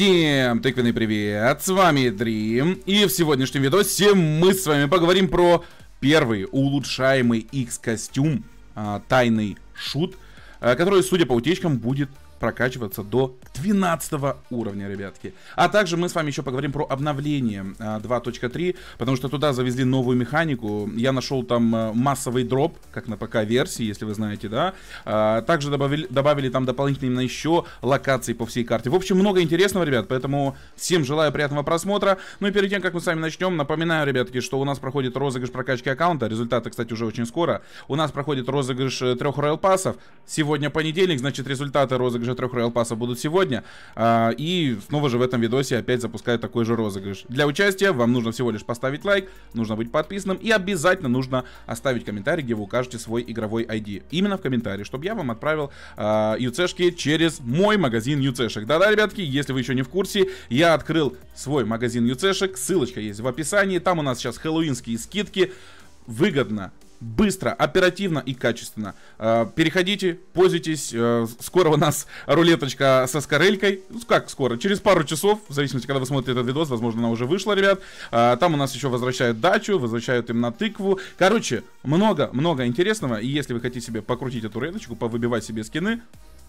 Всем тыквенный привет, с вами Дрим, и в сегодняшнем видосе мы с вами поговорим про первый улучшаемый X-костюм, а, тайный шут, а, который, судя по утечкам, будет прокачиваться до 12 уровня, ребятки. А также мы с вами еще поговорим про обновление 2.3, а, потому что туда завезли новую механику. Я нашел там а, массовый дроп, как на ПК-версии, если вы знаете, да. А, также добавили, добавили там дополнительные дополнительно еще локации по всей карте. В общем, много интересного, ребят, поэтому всем желаю приятного просмотра. Ну и перед тем, как мы с вами начнем, напоминаю, ребятки, что у нас проходит розыгрыш прокачки аккаунта. Результаты, кстати, уже очень скоро. У нас проходит розыгрыш трех роял пассов. Сегодня понедельник, значит, результаты розыгрыша уже трех Royal Pass будут сегодня. А, и снова же в этом видосе опять запускаю такой же розыгрыш. Для участия вам нужно всего лишь поставить лайк, нужно быть подписанным и обязательно нужно оставить комментарий, где вы укажете свой игровой ID. Именно в комментарии, чтобы я вам отправил а, через мой магазин uc Да-да, ребятки, если вы еще не в курсе, я открыл свой магазин uc ссылочка есть в описании. Там у нас сейчас хэллоуинские скидки. Выгодно быстро, оперативно и качественно. Э, переходите, пользуйтесь. Э, скоро у нас рулеточка со скорелькой. Ну как скоро? Через пару часов, в зависимости, когда вы смотрите этот видос, возможно, она уже вышла, ребят. Э, там у нас еще возвращают дачу, возвращают им на тыкву. Короче, много-много интересного. И если вы хотите себе покрутить эту рулеточку, повыбивать себе скины,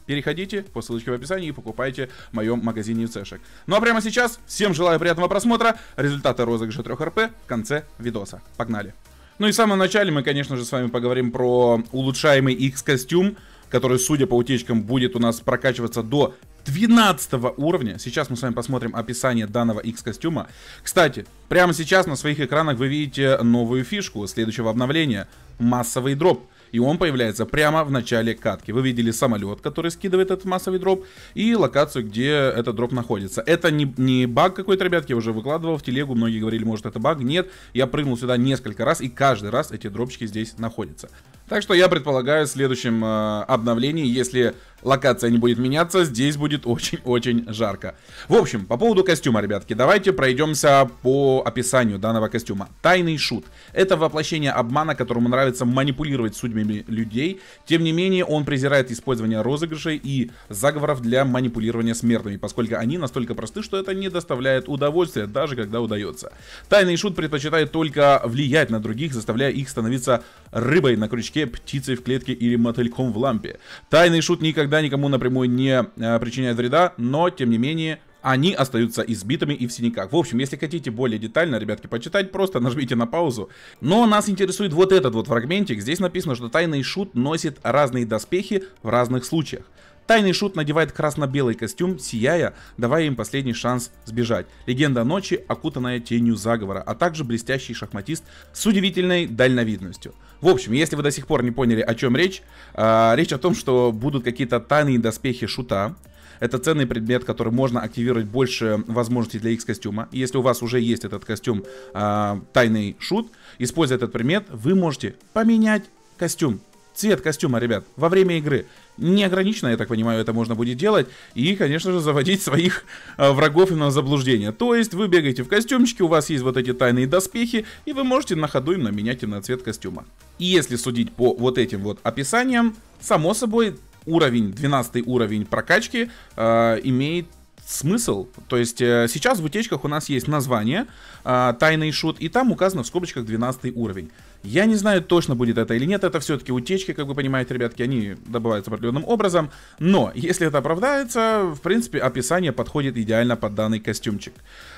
переходите по ссылочке в описании и покупайте в моем магазине Евцешек. Ну а прямо сейчас всем желаю приятного просмотра, результаты розыгрыша 3 РП в конце видоса. Погнали! Ну и в самом начале мы, конечно же, с вами поговорим про улучшаемый X-костюм, который, судя по утечкам, будет у нас прокачиваться до 12 уровня. Сейчас мы с вами посмотрим описание данного X-костюма. Кстати, прямо сейчас на своих экранах вы видите новую фишку следующего обновления. Массовый дроп. И он появляется прямо в начале катки. Вы видели самолет, который скидывает этот массовый дроп, и локацию, где этот дроп находится. Это не, не баг какой-то, ребятки, я уже выкладывал в телегу, многие говорили, может это баг. Нет, я прыгнул сюда несколько раз, и каждый раз эти дропчики здесь находятся. Так что я предполагаю, в следующем э, обновлении, если локация не будет меняться, здесь будет очень-очень жарко. В общем, по поводу костюма, ребятки, давайте пройдемся по описанию данного костюма. Тайный шут. Это воплощение обмана, которому нравится манипулировать судьбами людей. Тем не менее, он презирает использование розыгрышей и заговоров для манипулирования смертными, поскольку они настолько просты, что это не доставляет удовольствия, даже когда удается. Тайный шут предпочитает только влиять на других, заставляя их становиться рыбой на крючке, птицей в клетке или мотыльком в лампе. Тайный шут никогда никогда никому напрямую не э, причиняют вреда, но, тем не менее, они остаются избитыми и в синяках. В общем, если хотите более детально, ребятки, почитать, просто нажмите на паузу. Но нас интересует вот этот вот фрагментик. Здесь написано, что тайный шут носит разные доспехи в разных случаях. Тайный шут надевает красно-белый костюм, сияя, давая им последний шанс сбежать. Легенда ночи, окутанная тенью заговора, а также блестящий шахматист с удивительной дальновидностью. В общем, если вы до сих пор не поняли, о чем речь, э, речь о том, что будут какие-то тайные доспехи шута, это ценный предмет, который можно активировать больше возможностей для их костюма. Если у вас уже есть этот костюм э, тайный шут, используя этот предмет, вы можете поменять костюм. Цвет костюма, ребят, во время игры. Неограниченно, я так понимаю, это можно будет делать. И, конечно же, заводить своих э, врагов на заблуждение. То есть вы бегаете в костюмчике, у вас есть вот эти тайные доспехи, и вы можете на ходу именно менять и на цвет костюма. И если судить по вот этим вот описаниям, само собой, уровень, 12 уровень прокачки э, имеет смысл. То есть э, сейчас в утечках у нас есть название а, «Тайный шут», и там указано в скобочках 12 уровень. Я не знаю точно, будет это или нет, это все-таки утечки, как вы понимаете, ребятки, они добываются определенным образом, но если это оправдается, в принципе, описание подходит идеально под данный костюмчик.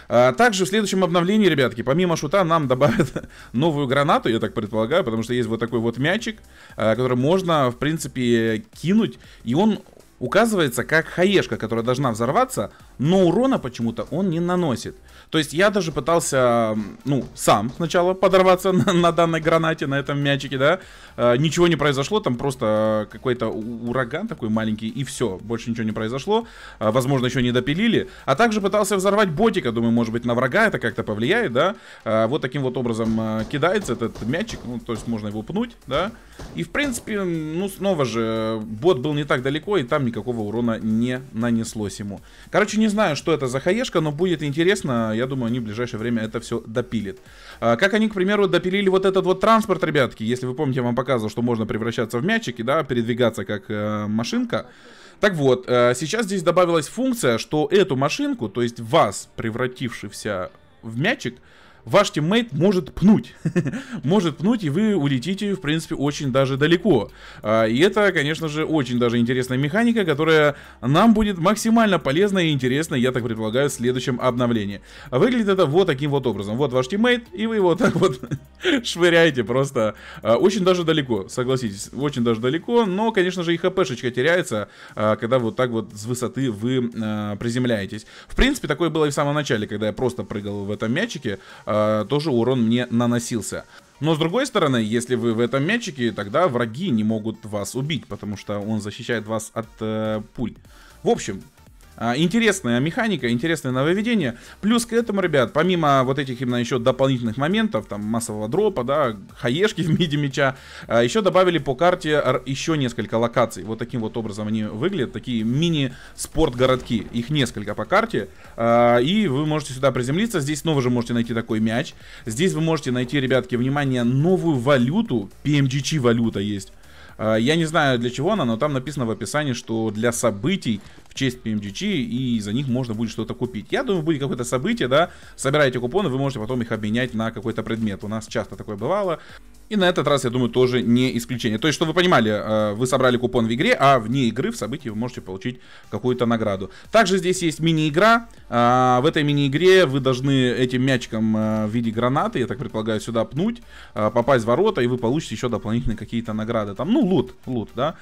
А, также в следующем обновлении, ребятки, помимо шута нам добавят новую гранату, я так предполагаю, потому что есть вот такой вот мячик, а, который можно, в принципе, кинуть, и он указывается как хаешка, которая должна взорваться, но урона почему-то он не наносит. То есть я даже пытался, ну, сам сначала подорваться на, на данной гранате, на этом мячике, да. Э, ничего не произошло, там просто э, какой-то ураган такой маленький, и все, больше ничего не произошло. Э, возможно, еще не допилили. А также пытался взорвать ботика, думаю, может быть, на врага это как-то повлияет, да. Э, вот таким вот образом э, кидается этот мячик, ну, то есть можно его пнуть, да. И, в принципе, ну, снова же, э, бот был не так далеко, и там никакого урона не нанеслось ему. Короче, не знаю, что это за хаешка, но будет интересно. Я думаю, они в ближайшее время это все допилит. А, как они, к примеру, допилили вот этот вот транспорт, ребятки. Если вы помните, я вам показывал, что можно превращаться в мячики, да, передвигаться как э, машинка. Так вот, э, сейчас здесь добавилась функция, что эту машинку, то есть вас, превратившийся в мячик, ваш тиммейт может пнуть. может пнуть, и вы улетите, в принципе, очень даже далеко. А, и это, конечно же, очень даже интересная механика, которая нам будет максимально полезна и интересна, я так предполагаю, в следующем обновлении. Выглядит это вот таким вот образом. Вот ваш тиммейт, и вы его так вот швыряете просто а, очень даже далеко, согласитесь, очень даже далеко, но, конечно же, и хпшечка теряется, а, когда вот так вот с высоты вы приземляетесь. В принципе, такое было и в самом начале, когда я просто прыгал в этом мячике, Э, тоже урон мне наносился. Но с другой стороны, если вы в этом мячике, тогда враги не могут вас убить, потому что он защищает вас от э, пуль. В общем, а, интересная механика, интересное нововведение. Плюс к этому, ребят, помимо вот этих именно еще дополнительных моментов, там массового дропа, да, хаешки в миде мяча, а, еще добавили по карте еще несколько локаций. Вот таким вот образом они выглядят, такие мини-спорт-городки. Их несколько по карте, а, и вы можете сюда приземлиться. Здесь снова же можете найти такой мяч. Здесь вы можете найти, ребятки, внимание, новую валюту. PMGG эм валюта есть. Я не знаю для чего она, но там написано в описании, что для событий в честь PMGG, и за них можно будет что-то купить. Я думаю, будет какое-то событие, да, собираете купоны, вы можете потом их обменять на какой-то предмет. У нас часто такое бывало. И на этот раз, я думаю, тоже не исключение. То есть, чтобы вы понимали, э, вы собрали купон в игре, а вне игры, в событии вы можете получить какую-то награду. Также здесь есть мини-игра. А, в этой мини-игре вы должны этим мячиком э, в виде гранаты, я так предполагаю, сюда пнуть, э, попасть в ворота, и вы получите еще дополнительные какие-то награды. Там, ну, лут, лут, да.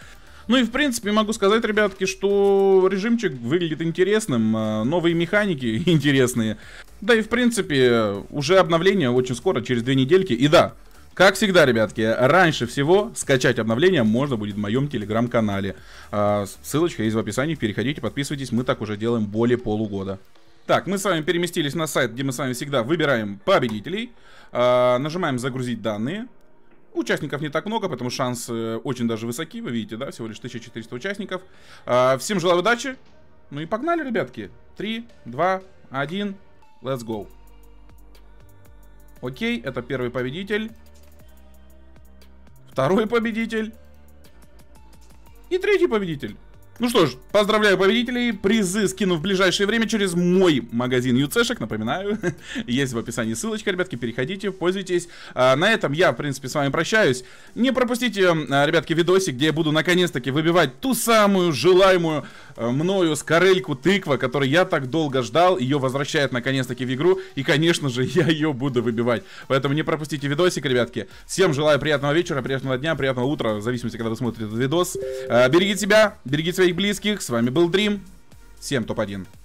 Ну и в принципе могу сказать, ребятки, что режимчик выглядит интересным, а, новые механики интересные. Да и в принципе уже обновление очень скоро, через две недельки. И да, как всегда, ребятки, раньше всего скачать обновление можно будет в моем телеграм-канале. А, ссылочка есть в описании, переходите, подписывайтесь, мы так уже делаем более полугода. Так, мы с вами переместились на сайт, где мы с вами всегда выбираем победителей, а, нажимаем «Загрузить данные», Участников не так много, поэтому шансы э, очень даже высоки, вы видите, да, всего лишь 1400 участников. А, всем желаю удачи, ну и погнали, ребятки. 3, 2, 1, let's go. Окей, это первый победитель. Второй победитель. И третий победитель. Ну что ж, поздравляю победителей. Призы скину в ближайшее время через мой магазин ЮЦшек. Напоминаю, есть в описании ссылочка, ребятки. Переходите, пользуйтесь. А, на этом я, в принципе, с вами прощаюсь. Не пропустите, а, ребятки, видосик, где я буду наконец-таки выбивать ту самую желаемую э, мною скорельку тыква, которую я так долго ждал. Ее возвращает наконец-таки в игру. И, конечно же, я ее буду выбивать. Поэтому не пропустите видосик, ребятки. Всем желаю приятного вечера, приятного дня, приятного утра, в зависимости, когда вы смотрите этот видос. А, берегите себя, берегите своих и близких. С вами был Дрим. Всем топ-1.